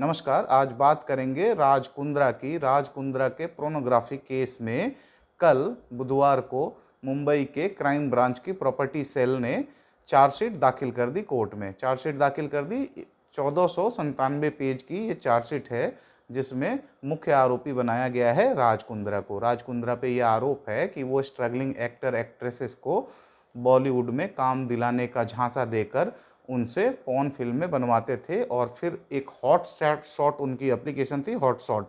नमस्कार आज बात करेंगे राजकुंद्रा की राजकुंद्रा के प्रोनोग्राफी केस में कल बुधवार को मुंबई के क्राइम ब्रांच की प्रॉपर्टी सेल ने चार्जशीट दाखिल कर दी कोर्ट में चार्जशीट दाखिल कर दी चौदह पेज की ये चार्जशीट है जिसमें मुख्य आरोपी बनाया गया है राजकुंद्रा को राजकुंद्रा पे ये आरोप है कि वो स्ट्रगलिंग एक्टर एक्ट्रेसेस को बॉलीवुड में काम दिलाने का झांसा देकर उनसे पॉन फिल्में बनवाते थे और फिर एक हॉट सैट शॉट उनकी एप्लीकेशन थी हॉट शॉट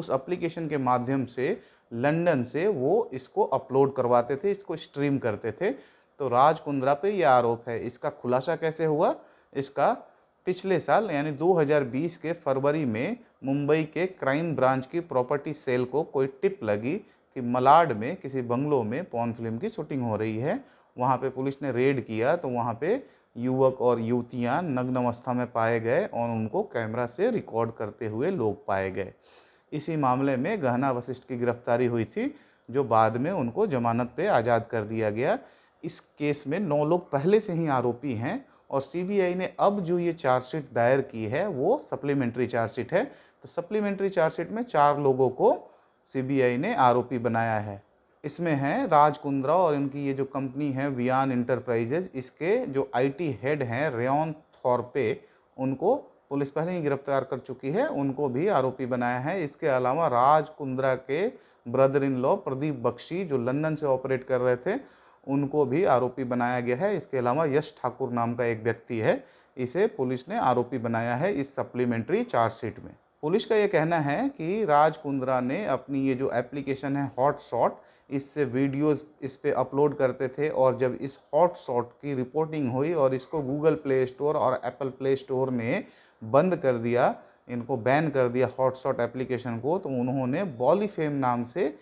उस एप्लीकेशन के माध्यम से लंदन से वो इसको अपलोड करवाते थे इसको स्ट्रीम करते थे तो राज कुंद्रा पे ये आरोप है इसका खुलासा कैसे हुआ इसका पिछले साल यानी 2020 के फरवरी में मुंबई के क्राइम ब्रांच की प्रॉपर्टी सेल को कोई टिप लगी कि मलाड में किसी बंगलों में पॉन फिल्म की शूटिंग हो रही है वहाँ पे पुलिस ने रेड किया तो वहाँ पे युवक और युवतियां नग्न अवस्था में पाए गए और उनको कैमरा से रिकॉर्ड करते हुए लोग पाए गए इसी मामले में गहना वशिष्ठ की गिरफ्तारी हुई थी जो बाद में उनको जमानत पे आज़ाद कर दिया गया इस केस में नौ लोग पहले से ही आरोपी हैं और सीबीआई ने अब जो ये चार्जशीट दायर की है वो सप्लीमेंट्री चार्जशीट है तो सप्लीमेंट्री चार्जशीट में चार लोगों को सीबीआई ने आरोपी बनाया है इसमें हैं राज कुंद्रा और इनकी ये जो कंपनी है वियान इंटरप्राइजेज इसके जो आईटी हेड हैं रेन थॉर्पे उनको पुलिस पहले ही गिरफ्तार कर चुकी है उनको भी आरोपी बनाया है इसके अलावा राज कुंद्रा के brother in law Pradeep Bakshi जो लंदन से ऑपरेट कर रहे थे उनको भी आरोपी बनाया गया है इसके अलावा यश ठाकुर नाम का एक व्यक्ति है इसे पुलिस ने आरोपी बनाया है इस सप्लीमेंट्री चार्जशीट में पुलिस का ये कहना है कि राज कुंद्रा ने अपनी ये जो एप्लीकेशन है हॉट शॉट इससे वीडियोस इस पर अपलोड करते थे और जब इस हॉट शॉट की रिपोर्टिंग हुई और इसको गूगल प्ले स्टोर और एप्पल प्ले स्टोर ने बंद कर दिया इनको बैन कर दिया हॉट शॉट एप्लीकेशन को तो उन्होंने बॉलीफेम नाम से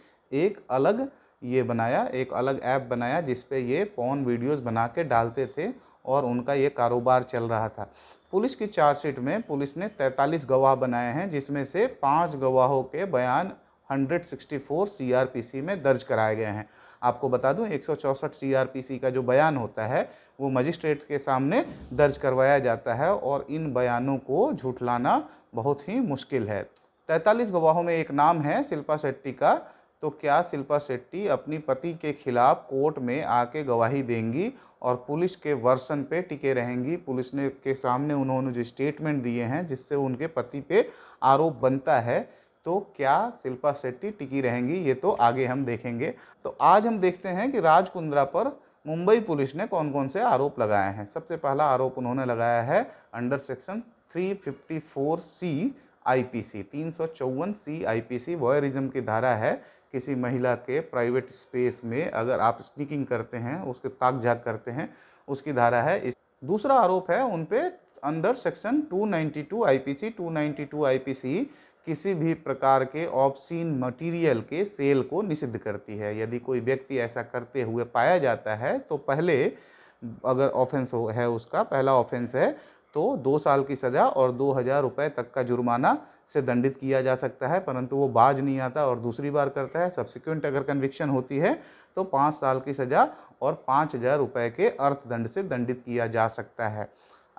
एक अलग ये बनाया एक अलग ऐप बनाया जिस पे ये पॉन वीडियोस बना के डालते थे और उनका ये कारोबार चल रहा था पुलिस की चार्जशीट में पुलिस ने 43 गवाह बनाए हैं जिसमें से पांच गवाहों के बयान 164 सीआरपीसी में दर्ज कराए गए हैं आपको बता दूं एक सीआरपीसी का जो बयान होता है वो मजिस्ट्रेट के सामने दर्ज करवाया जाता है और इन बयानों को झूठलाना बहुत ही मुश्किल है तैंतालीस गवाहों में एक नाम है शिल्पा शेट्टी का तो क्या शिल्पा शेट्टी अपनी पति के खिलाफ कोर्ट में आके गवाही देंगी और पुलिस के वर्सन पे टिके रहेंगी पुलिस ने के सामने उन्होंने जो स्टेटमेंट दिए हैं जिससे उनके पति पे आरोप बनता है तो क्या शिल्पा शेट्टी टिकी रहेंगी ये तो आगे हम देखेंगे तो आज हम देखते हैं कि राजकुंद्रा पर मुंबई पुलिस ने कौन कौन से आरोप लगाए हैं सबसे पहला आरोप उन्होंने लगाया है अंडर सेक्शन 354 सी आईपीसी तीन सौ चौवन सी आई वॉयरिज्म की धारा है किसी महिला के प्राइवेट स्पेस में अगर आप स्निकिंग करते हैं उसके ताक झाक करते हैं उसकी धारा है इस दूसरा आरोप है उन पर अंडर सेक्शन 292 आईपीसी 292 आईपीसी किसी भी प्रकार के ऑप्शीन मटेरियल के सेल को निषिद्ध करती है यदि कोई व्यक्ति ऐसा करते हुए पाया जाता है तो पहले अगर ऑफेंस हो है उसका पहला ऑफेंस है तो दो साल की सज़ा और दो हज़ार रुपये तक का जुर्माना से दंडित किया जा सकता है परंतु वो बाज नहीं आता और दूसरी बार करता है सब्सिक्वेंट अगर कन्विक्शन होती है तो पाँच साल की सज़ा और पाँच हज़ार रुपये के अर्थदंड से दंडित किया जा सकता है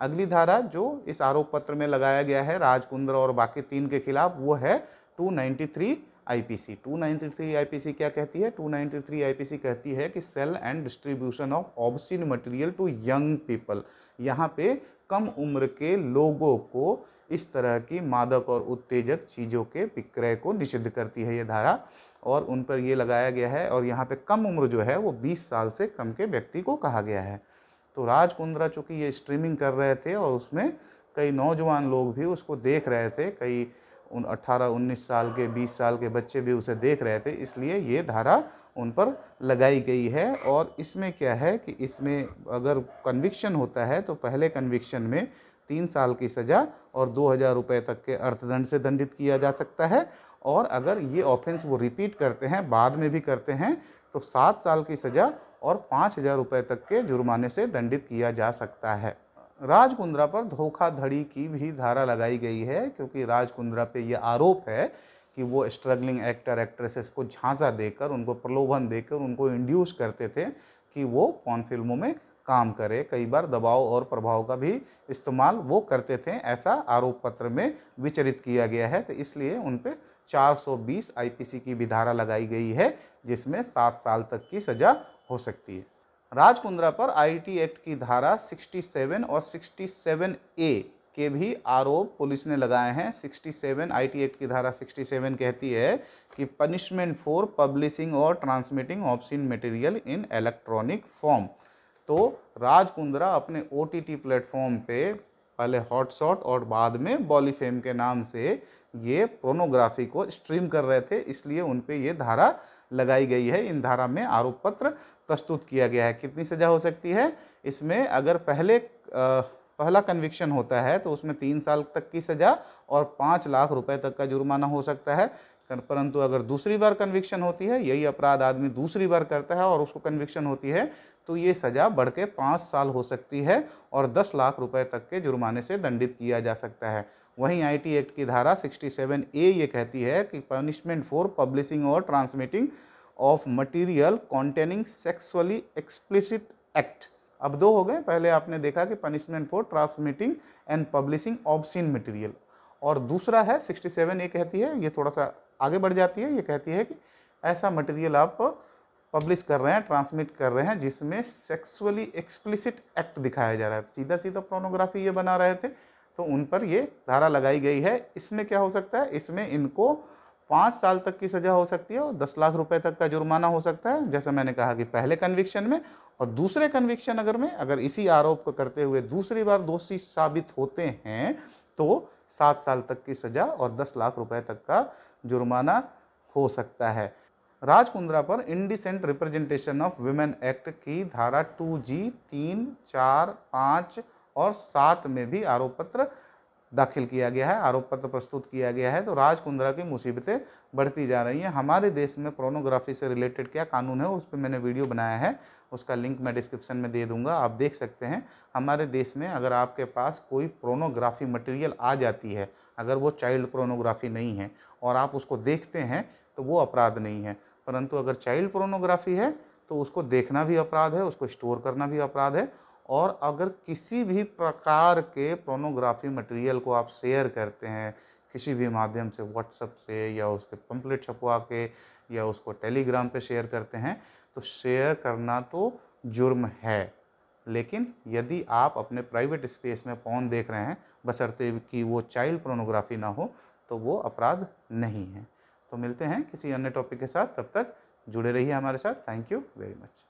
अगली धारा जो इस आरोप पत्र में लगाया गया है राजकुंद्र और बाकी तीन के खिलाफ वो है 293 आईपीसी 293 आईपीसी क्या कहती है 293 आईपीसी कहती है कि sale and distribution of obscene material to young people यहाँ पे कम उम्र के लोगों को इस तरह की मादक और उत्तेजक चीज़ों के विक्रय को निषिद्ध करती है ये धारा और उन पर ये लगाया गया है और यहाँ पे कम उम्र जो है वो 20 साल से कम के व्यक्ति को कहा गया है तो राज कुंद्रा चूँकि ये स्ट्रीमिंग कर रहे थे और उसमें कई नौजवान लोग भी उसको देख रहे थे कई उन अट्ठारह उन्नीस साल के बीस साल के बच्चे भी उसे देख रहे थे इसलिए ये धारा उन पर लगाई गई है और इसमें क्या है कि इसमें अगर कन्विक्शन होता है तो पहले कन्विक्शन में तीन साल की सज़ा और दो हज़ार रुपये तक के अर्थदंड से दंडित किया जा सकता है और अगर ये ऑफेंस वो रिपीट करते हैं बाद में भी करते हैं तो सात साल की सज़ा और पाँच हजार रुपये तक के जुर्माने से दंडित किया जा सकता है राजकुंद्रा पर धोखाधड़ी की भी धारा लगाई गई है क्योंकि राजकुंद्रा पे ये आरोप है कि वो स्ट्रगलिंग एक्टर एक्ट्रेसेस को झांसा देकर उनको प्रलोभन देकर उनको इंड्यूस करते थे कि वो कौन फिल्मों में काम करे कई बार दबाव और प्रभाव का भी इस्तेमाल वो करते थे ऐसा आरोप पत्र में विचरित किया गया है तो इसलिए उन पर चार सौ की भी धारा लगाई गई है जिसमें सात साल तक की सज़ा हो सकती है राजकुंद्रा पर आईटी एक्ट की धारा 67 और 67 ए के भी आरोप पुलिस ने लगाए हैं 67 आईटी एक्ट की धारा 67 कहती है कि पनिशमेंट फॉर पब्लिशिंग और transmitting obscene material in electronic form तो राजकुंद्रा अपने ओ टी प्लेटफॉर्म पे पहले हॉटशॉट और बाद में बॉलीफेम के नाम से ये प्रोनोग्राफी को स्ट्रीम कर रहे थे इसलिए उन पर यह धारा लगाई गई है इन धारा में आरोप पत्र प्रस्तुत किया गया है कितनी सज़ा हो सकती है इसमें अगर पहले पहला कन्विक्शन होता है तो उसमें तीन साल तक की सज़ा और पाँच लाख रुपए तक का जुर्माना हो सकता है परंतु अगर दूसरी बार कन्विक्शन होती है यही अपराध आदमी दूसरी बार करता है और उसको कन्विक्शन होती है तो ये सज़ा बढ़ के पाँच साल हो सकती है और दस लाख रुपए तक के जुर्माने से दंडित किया जा सकता है वहीं आईटी एक्ट की धारा 67 ए ये कहती है कि पनिशमेंट फॉर पब्लिशिंग और transmitting of material containing sexually explicit act अब दो हो गए पहले आपने देखा कि punishment for transmitting and publishing obscene material और दूसरा है 67 ये कहती है ये थोड़ा सा आगे बढ़ जाती है ये कहती है कि ऐसा मटेरियल आप पब्लिश कर रहे हैं ट्रांसमिट कर रहे हैं जिसमें सेक्सुअली एक्सप्लिसिट एक्ट दिखाया जा रहा है सीधा सीधा प्रोनोग्राफी ये बना रहे थे तो उन पर ये धारा लगाई गई है इसमें क्या हो सकता है इसमें इनको पाँच साल तक की सज़ा हो सकती है और दस लाख रुपए तक का जुर्माना हो सकता है जैसा मैंने कहा कि पहले कन्विक्शन में और दूसरे कन्विक्शन अगर में अगर इसी आरोप को करते हुए दूसरी बार दोषी साबित होते हैं तो सात साल तक की सज़ा और दस लाख रुपए तक का जुर्माना हो सकता है राजकुंद्रा पर indecent representation of women act की धारा टू जी तीन चार पाँच और सात में भी आरोप पत्र दाखिल किया गया है आरोप पत्र प्रस्तुत किया गया है तो राज कुंद्रा की मुसीबतें बढ़ती जा रही हैं हमारे देश में प्रोनोग्राफी से रिलेटेड क्या कानून है उस पर मैंने वीडियो बनाया है उसका लिंक मैं डिस्क्रिप्शन में दे दूंगा आप देख सकते हैं हमारे देश में अगर आपके पास कोई प्रोनोग्राफी मटेरियल आ जाती है अगर वो चाइल्ड प्रोनोग्राफी नहीं है और आप उसको देखते हैं तो वो अपराध नहीं है परंतु अगर चाइल्ड प्रोनोग्राफी है तो उसको देखना भी अपराध है उसको स्टोर करना भी अपराध है और अगर किसी भी प्रकार के प्रोनोग्राफी मटेरियल को आप शेयर करते हैं किसी भी माध्यम से व्हाट्सअप से या उसके पम्पलेट छपवा के या उसको टेलीग्राम पे शेयर करते हैं तो शेयर करना तो जुर्म है लेकिन यदि आप अपने प्राइवेट स्पेस में पौन देख रहे हैं बसरते कि वो चाइल्ड प्रोनोग्राफी ना हो तो वो अपराध नहीं है तो मिलते हैं किसी अन्य टॉपिक के साथ तब तक जुड़े रहिए हमारे साथ थैंक यू वेरी मच